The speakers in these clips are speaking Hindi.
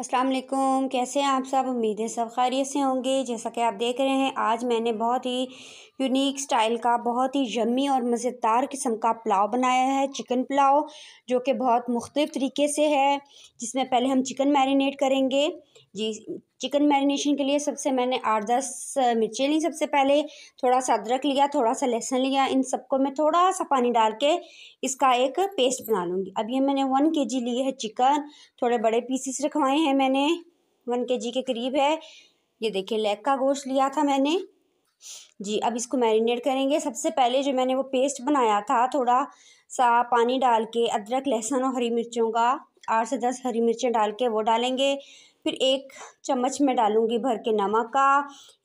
अस्सलाम वालेकुम कैसे हैं आप सब उम्मीद है सब खैरियत से होंगे जैसा कि आप देख रहे हैं आज मैंने बहुत ही यूनिक स्टाइल का बहुत ही यम्मी और मज़ेदार किस्म का पुलाव बनाया है चिकन पुलाव जो कि बहुत मुख्तलिफ तरीके से है जिसमें पहले हम चिकन मैरिनेट करेंगे जी चिकन मैरिनेशन के लिए सबसे मैंने आठ दस मिर्चें ली सबसे पहले थोड़ा सा अदरक लिया थोड़ा सा लहसुन लिया इन सबको मैं थोड़ा सा पानी डाल के इसका एक पेस्ट बना लूँगी अब ये मैंने वन के जी लिए है चिकन थोड़े बड़े पीसीस रखवाए हैं मैंने वन के जी के करीब है ये देखिए लेग का गोश्त लिया था मैंने जी अब इसको मैरिनेट करेंगे सबसे पहले जो मैंने वो पेस्ट बनाया था थोड़ा सा पानी डाल के अदरक लहसुन और हरी मिर्चों का आठ से दस हरी मिर्चें डाल के वो डालेंगे फिर एक चम्मच मैं डालूँगी भर के नमक का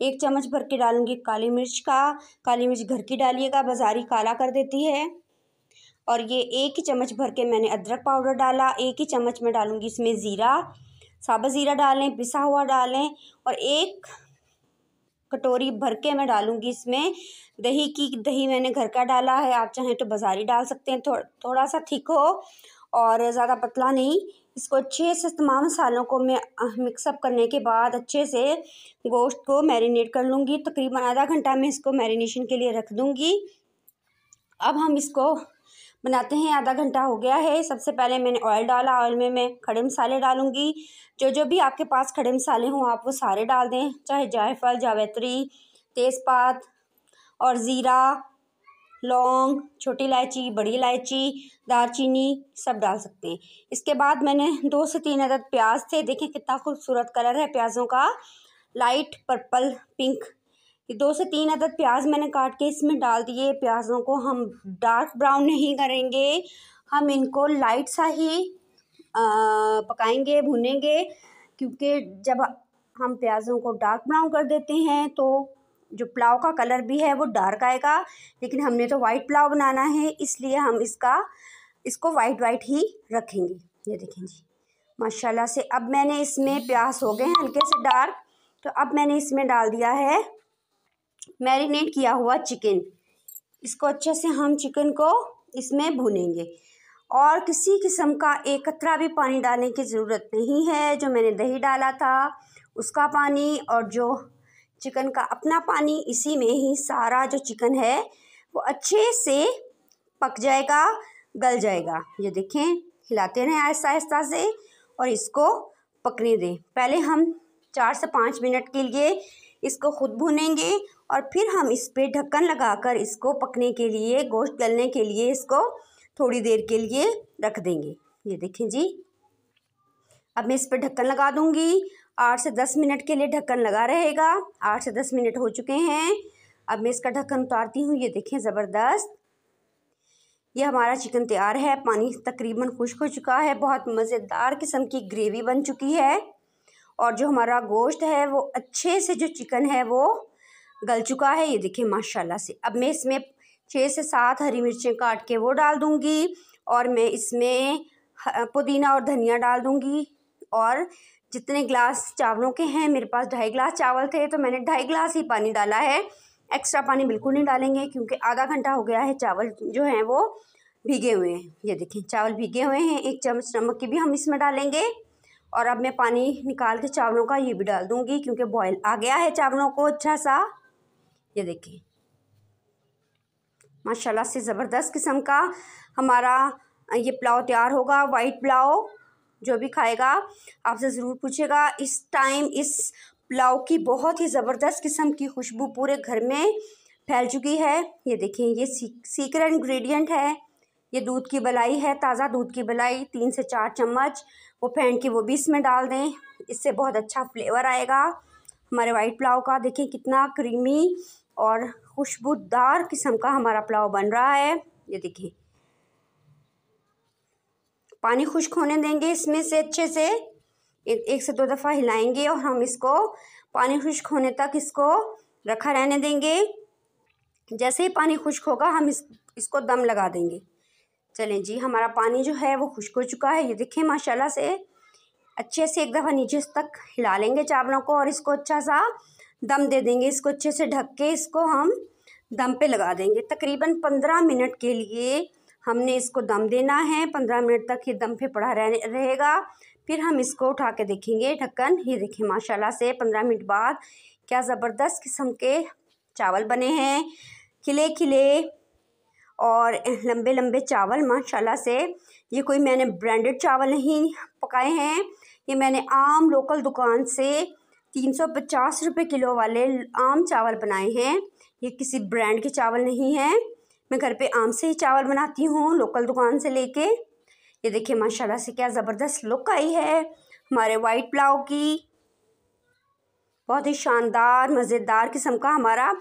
एक चम्मच भर के डालूंगी काली मिर्च का काली मिर्च घर की डालिएगा बाज़ारी काला कर देती है और ये एक ही चम्मच भर के मैंने अदरक पाउडर डाला एक ही चम्मच में डालूँगी इसमें ज़ीरा साबा ज़ीरा डालें पिसा हुआ डालें और एक कटोरी भर के मैं डालूँगी इसमें दही की दही मैंने घर का डाला है आप चाहें तो बाज़ारी डाल सकते हैं थो, थोड़ा सा थिक हो और ज़्यादा पतला नहीं इसको अच्छे से तमाम मसालों को मैं मिक्सअप करने के बाद अच्छे से गोश्त को मैरिनेट कर लूँगी तकरीबन आधा घंटा मैं इसको मैरिनेशन के लिए रख दूँगी अब हम इसको बनाते हैं आधा घंटा हो गया है सबसे पहले मैंने ऑयल डाला ऑयल में मैं खड़े मसाले डालूंगी जो जो भी आपके पास खड़े मसाले हों आप वो सारे डाल दें चाहे जायफल जावेत्री तेज़पात और ज़ीरा लौंग छोटी इलायची बड़ी इलायची दालचीनी सब डाल सकते हैं इसके बाद मैंने दो से तीन अदद प्याज थे देखें कितना खूबसूरत कलर है प्याज़ों का लाइट पर्पल पिंक ये दो से तीन अदद प्याज मैंने काट के इसमें डाल दिए प्याज़ों को हम डार्क ब्राउन नहीं करेंगे हम इनको लाइट सा ही आ, पकाएंगे भुनेंगे क्योंकि जब हम प्याज़ों को डार्क ब्राउन कर देते हैं तो जो पुलाव का कलर भी है वो डार्क आएगा लेकिन हमने तो वाइट पुलाव बनाना है इसलिए हम इसका इसको वाइट वाइट ही रखेंगे ये देखें जी माशाल्लाह से अब मैंने इसमें प्याज हो गए हैं हल्के से डार्क तो अब मैंने इसमें डाल दिया है मैरिनेट किया हुआ चिकन इसको अच्छे से हम चिकन को इसमें भुनेंगे और किसी किस्म का एक कतरा भी पानी डालने की ज़रूरत नहीं है जो मैंने दही डाला था उसका पानी और जो चिकन का अपना पानी इसी में ही सारा जो चिकन है वो अच्छे से पक जाएगा गल जाएगा ये देखें हिलाते रहें आहिस्ता आहिस्ता से और इसको पकने दें पहले हम चार से पाँच मिनट के लिए इसको खुद भुनेंगे और फिर हम इस पर ढक्कन लगाकर इसको पकने के लिए गोश्त गलने के लिए इसको थोड़ी देर के लिए रख देंगे ये देखें जी अब मैं इस पर ढक्कन लगा दूंगी आठ से दस मिनट के लिए ढक्कन लगा रहेगा आठ से दस मिनट हो चुके हैं अब मैं इसका ढक्कन उतारती हूँ ये देखें ज़बरदस्त यह हमारा चिकन तैयार है पानी तकरीबन खुश्क हो चुका है बहुत मज़ेदार किस्म की ग्रेवी बन चुकी है और जो हमारा गोश्त है वो अच्छे से जो चिकन है वो गल चुका है ये देखें माशाल्लाह से अब मैं इसमें छः से सात हरी मिर्चें काट के वो डाल दूँगी और मैं इसमें पुदीना और धनिया डाल दूँगी और जितने ग्लास चावलों के हैं मेरे पास ढाई ग्लास चावल थे तो मैंने ढाई ग्लास ही पानी डाला है एक्स्ट्रा पानी बिल्कुल नहीं डालेंगे क्योंकि आधा घंटा हो गया है चावल जो हैं वो भीगे हुए हैं ये देखें चावल भीगे हुए हैं एक चम्मच नमक की भी हम इसमें डालेंगे और अब मैं पानी निकाल के चावलों का ये भी डाल दूँगी क्योंकि बॉयल आ गया है चावलों को अच्छा सा ये देखें माशाल्लाह से ज़बरदस्त किस्म का हमारा ये पुलाव तैयार होगा वाइट पुलाव जो भी खाएगा आपसे ज़रूर पूछेगा इस टाइम इस पुलाव की बहुत ही ज़बरदस्त किस्म की खुशबू पूरे घर में फैल चुकी है ये देखें ये सीक्रेट इंग्रेडिएंट है ये दूध की बलाई है ताज़ा दूध की बलाई तीन से चार चम्मच वो फेंट के वो भी इसमें डाल दें इससे बहुत अच्छा फ्लेवर आएगा हमारे वाइट पुलाव का देखें कितना क्रीमी और खुशबूदार किस्म का हमारा पुलाव बन रहा है ये देखिए पानी खुश्क होने देंगे इसमें से अच्छे से एक एक से दो दफ़ा हिलाएंगे और हम इसको पानी खुश्क होने तक इसको रखा रहने देंगे जैसे ही पानी खुश्क होगा हम इस इसको दम लगा देंगे चलें जी हमारा पानी जो है वो खुश्क हो चुका है ये देखिए माशाल्लाह से अच्छे से एक दफ़ा नीचे तक हिला लेंगे चावलों को और इसको अच्छा सा दम दे देंगे इसको अच्छे से ढक के इसको हम दम पे लगा देंगे तकरीबन पंद्रह मिनट के लिए हमने इसको दम देना है पंद्रह मिनट तक ये दम पे पड़ा रह, रहेगा फिर हम इसको उठा के देखेंगे ढक्कन ये देखिए माशाल्लाह से पंद्रह मिनट बाद क्या ज़बरदस्त किस्म के चावल बने हैं खिले खिले और लंबे लंबे चावल माशाल्लाह से ये कोई मैंने ब्रांडेड चावल नहीं पकाए हैं ये मैंने आम लोकल दुकान से तीन सौ पचास रुपये किलो वाले आम चावल बनाए हैं ये किसी ब्रांड के चावल नहीं हैं मैं घर पे आम से ही चावल बनाती हूँ लोकल दुकान से लेके ये देखिए माशाल्लाह से क्या ज़बरदस्त लुक आई है हमारे वाइट पुलाव की बहुत ही शानदार मज़ेदार किस्म का हमारा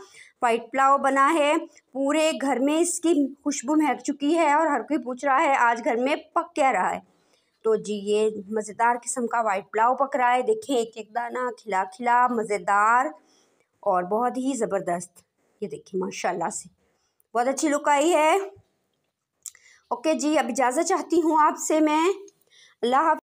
वाइट पुलाव बना है पूरे घर में इसकी खुशबू महक चुकी है और हर कोई पूछ रहा है आज घर में पक क्या रहा है तो जी ये मज़ेदार किस्म का वाइट पुलाव पक रहा है देखिए एक एक दाना खिला खिला मज़ेदार और बहुत ही ज़बरदस्त ये देखिए माशाल्लाह से बहुत अच्छी लुक आई है ओके जी अब इजाज़त चाहती हूँ आपसे मैं अल्लाह